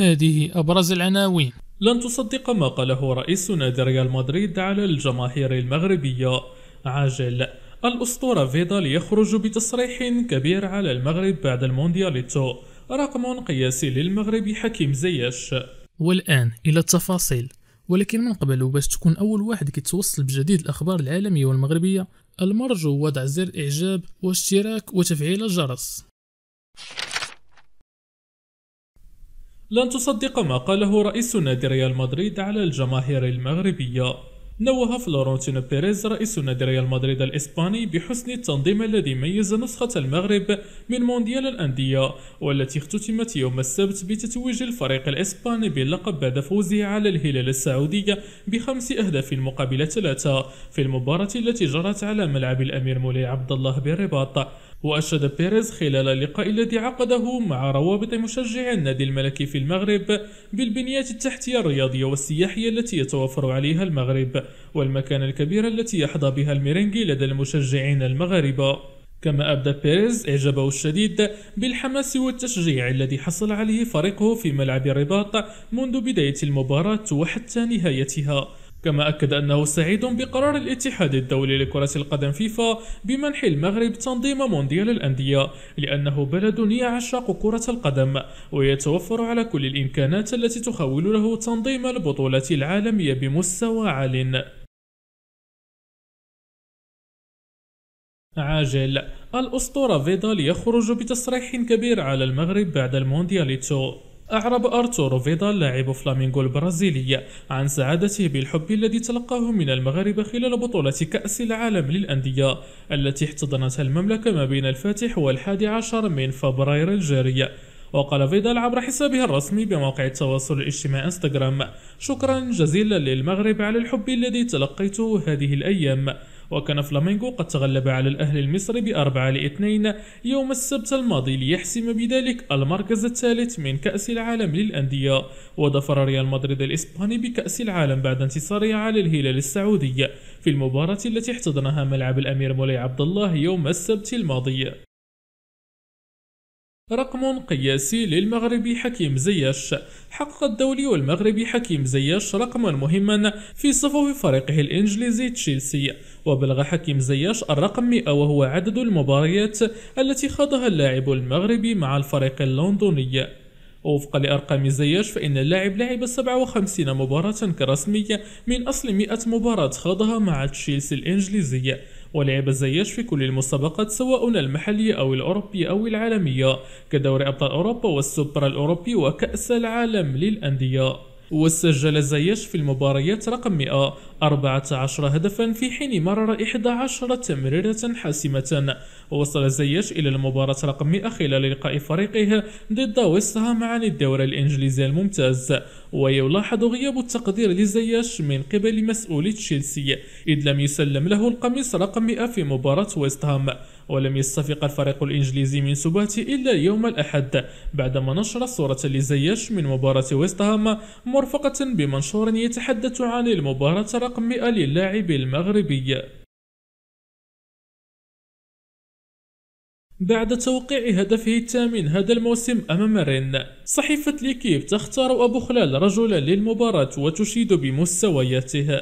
هذه أبرز العناوين لن تصدق ما قاله رئيس نادي ريال مدريد على الجماهير المغربية عاجل الأسطورة فيدال يخرج بتصريح كبير على المغرب بعد الموندياليتو رقم قياسي للمغرب حكيم زياش والآن إلى التفاصيل ولكن من قبل باش تكون أول واحد كيتوصل بجديد الأخبار العالمية والمغربية المرجو وضع زر إعجاب واشتراك وتفعيل الجرس لن تصدق ما قاله رئيس نادي ريال مدريد على الجماهير المغربية نوه فلورنتينو بيريز رئيس نادي ريال مدريد الإسباني بحسن التنظيم الذي ميز نسخة المغرب من مونديال الأندية والتي اختتمت يوم السبت بتتويج الفريق الإسباني باللقب بعد فوزه على الهلال السعودي بخمس أهداف مقابل ثلاثة في المباراة التي جرت على ملعب الأمير مولاي عبد الله بالرباط وأشاد بيريز خلال اللقاء الذي عقده مع روابط مشجعي النادي الملكي في المغرب بالبنيات التحتية الرياضية والسياحية التي يتوفر عليها المغرب والمكانة الكبيرة التي يحظى بها الميرينغي لدى المشجعين المغاربة كما أبدى بيريز إعجابه الشديد بالحماس والتشجيع الذي حصل عليه فريقه في ملعب الرباط منذ بداية المباراة وحتى نهايتها كما أكد أنه سعيد بقرار الاتحاد الدولي لكرة القدم فيفا بمنح المغرب تنظيم مونديال الأندية لأنه بلد يعشق كرة القدم ويتوفر على كل الإمكانات التي تخول له تنظيم البطولة العالمية بمستوى عال عاجل الأسطورة فيدال يخرج بتصريح كبير على المغرب بعد الموندياليتو أعرب أرتورو فيدال لاعب فلامينغو البرازيلي عن سعادته بالحب الذي تلقاه من المغاربة خلال بطولة كأس العالم للأندية التي احتضنتها المملكة ما بين الفاتح والحادي عشر من فبراير الجاري وقال فيدال عبر حسابه الرسمي بموقع التواصل الاجتماعي انستغرام شكرا جزيلا للمغرب على الحب الذي تلقيته هذه الأيام وكان فلامينغو قد تغلب على الأهلي المصري بأربعة لاثنين يوم السبت الماضي ليحسم بذلك المركز الثالث من كأس العالم للأندية وظفر ريال مدريد الإسباني بكأس العالم بعد انتصاره على الهلال السعودي في المباراة التي احتضنها ملعب الأمير مولاي عبد الله يوم السبت الماضي رقم قياسي للمغربي حكيم زياش حقق الدولي والمغربي حكيم زياش رقما مهما في صفوف فريقه الإنجليزي تشيلسي وبلغ حكيم زياش الرقم 100 وهو عدد المباريات التي خاضها اللاعب المغربي مع الفريق اللندني وفقا لأرقام زياش فإن اللاعب لعب 57 مباراة كرسمية من أصل 100 مباراة خاضها مع تشيلسي الإنجليزية ولعب زياش في كل المسابقات سواء المحلية أو الأوروبية أو العالمية كدوري أبطال أوروبا والسوبر الأوروبي وكأس العالم للأندية وسجل زياش في المباريات رقم 100 14 هدفا في حين مرر 11 تمريرة حاسمة ووصل زياش إلى المباراة رقم 100 خلال لقاء فريقه ضد ويست مع عن الدوري الإنجليزي الممتاز ويلاحظ غياب التقدير لزياش من قبل مسؤولي تشيلسي إذ لم يسلم له القميص رقم 100 في مباراة ويستهام ولم يستفق الفريق الإنجليزي من سبات إلا يوم الأحد بعدما نشر صورة لزياش من مباراة ويستهام مرفقة بمنشور يتحدث عن المباراة رقم 100 للاعب المغربي بعد توقيع هدفه الثامن هذا الموسم أمام رين صحيفة ليكيب تختار أبو خلال رجلا للمباراة وتشيد بمستوياته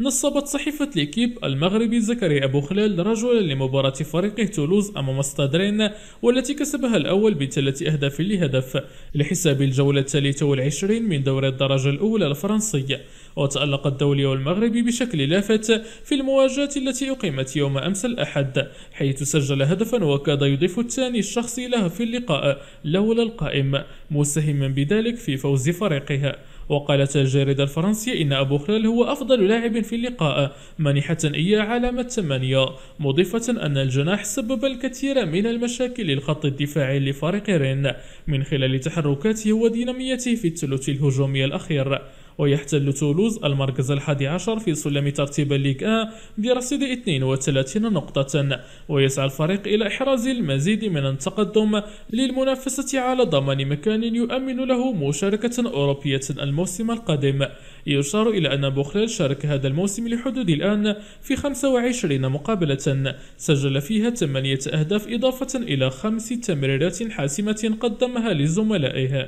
نصبت صحيفة ليكيب المغربي زكريا أبو خلال رجلا لمباراة فريقه تولوز أمام استادرين والتي كسبها الأول بثلاث أهداف لهدف لحساب الجولة الثالثة والعشرين من دوري الدرجة الأولى الفرنسية وتألق الدولي والمغربي بشكل لافت في المواجهة التي أقيمت يوم أمس الأحد حيث سجل هدفا وكاد يضيف الثاني الشخصي له في اللقاء لولا القائم مساهما بذلك في فوز فريقه وقالت الجريدة الفرنسية إن أبو خلال هو أفضل لاعب في اللقاء منحة إياه علامة 8 مضيفة أن الجناح سبب الكثير من المشاكل للخط الدفاعي لفريق رين من خلال تحركاته وديناميته في الثلث الهجومي الأخير ويحتل تولوز المركز الحادي عشر في سلم ترتيب الليغ 1 برصيد 32 نقطة ويسعى الفريق إلى إحراز المزيد من التقدم للمنافسة على ضمان مكان يؤمن له مشاركة أوروبية الموسم القادم يشار إلى أن بوخلال شارك هذا الموسم لحدود الآن في 25 مقابلة سجل فيها 8 أهداف إضافة إلى 5 تمريرات حاسمة قدمها لزملائه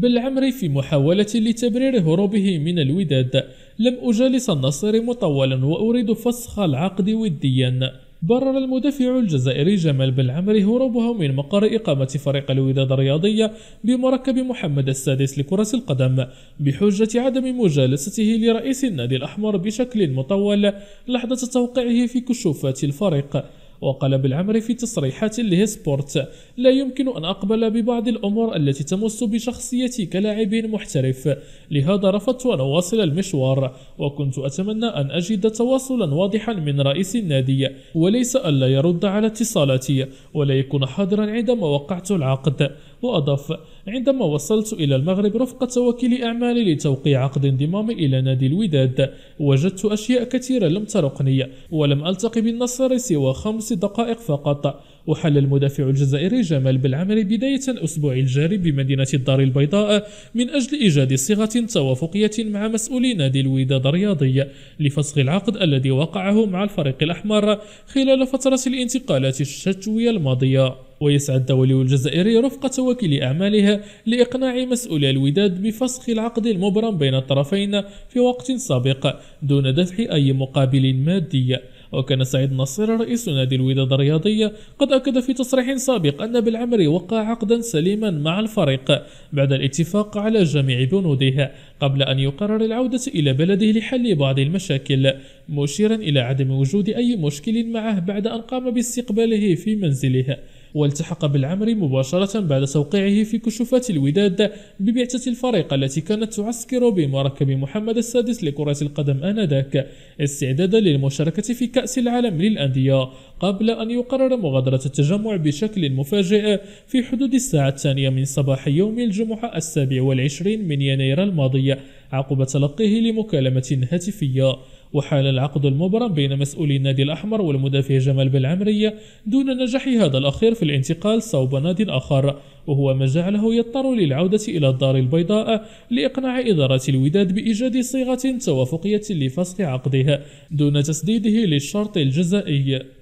بالعمر في محاولة لتبرير هروبه من الوداد لم أجالس النصر مطولا وأريد فسخ العقد وديا برر المدافع الجزائري جمال بالعمري هروبه من مقر إقامة فريق الوداد الرياضية بمركب محمد السادس لكرة القدم بحجة عدم مجالسته لرئيس النادي الأحمر بشكل مطول لحظة توقيعه في كشوفات الفريق وقال بالعمري في تصريحات له سبورت لا يمكن أن أقبل ببعض الأمور التي تمس بشخصيتي كلاعب محترف لهذا رفضت أن أواصل المشوار وكنت أتمنى أن أجد تواصلا واضحا من رئيس النادي وليس ألا يرد على اتصالاتي ولا يكون حاضرا عندما وقعت العقد وأضاف عندما وصلت إلى المغرب رفقة وكيل أعمالي لتوقيع عقد انضمامي إلى نادي الوداد وجدت أشياء كثيرة لم ترقني ولم ألتقي بالنصر سوى خمس دقائق فقط أحل المدافع الجزائري جمال بالعمل بداية الأسبوع الجاري بمدينة الدار البيضاء من أجل إيجاد صيغة توافقية مع مسؤولي نادي الوداد الرياضي لفسخ العقد الذي وقعه مع الفريق الأحمر خلال فترة الانتقالات الشتوية الماضية ويسعى الدولي الجزائري رفقة وكيل أعمالها لإقناع مسؤولي الوداد بفسخ العقد المبرم بين الطرفين في وقت سابق دون دفع أي مقابل مادي وكان سعيد نصير رئيس نادي الوداد الرياضية قد أكد في تصريح سابق أن بالعمري وقع عقدا سليما مع الفريق بعد الاتفاق على جميع بنوده قبل أن يقرر العودة إلى بلده لحل بعض المشاكل مشيرا إلى عدم وجود أي مشكل معه بعد أن قام باستقباله في منزله والتحق بالعمري مباشرة بعد توقيعه في كشوفات الوداد ببعثة الفريق التي كانت تعسكر بمركب محمد السادس لكرة القدم آنذاك استعدادا للمشاركة في كأس العالم للأندية قبل أن يقرر مغادرة التجمع بشكل مفاجئ في حدود الساعة الثانية من صباح يوم الجمعة السابع والعشرين من يناير الماضي عقب تلقيه لمكالمة هاتفية وحال العقد المبرم بين مسؤولي النادي الأحمر والمدافع جمال بالعمرية دون نجاح هذا الأخير في الانتقال صوب نادي آخر وهو ما جعله يضطر للعودة إلى الدار البيضاء لإقناع إدارة الوداد بإيجاد صيغة توافقية لفصل عقده دون تسديده للشرط الجزائي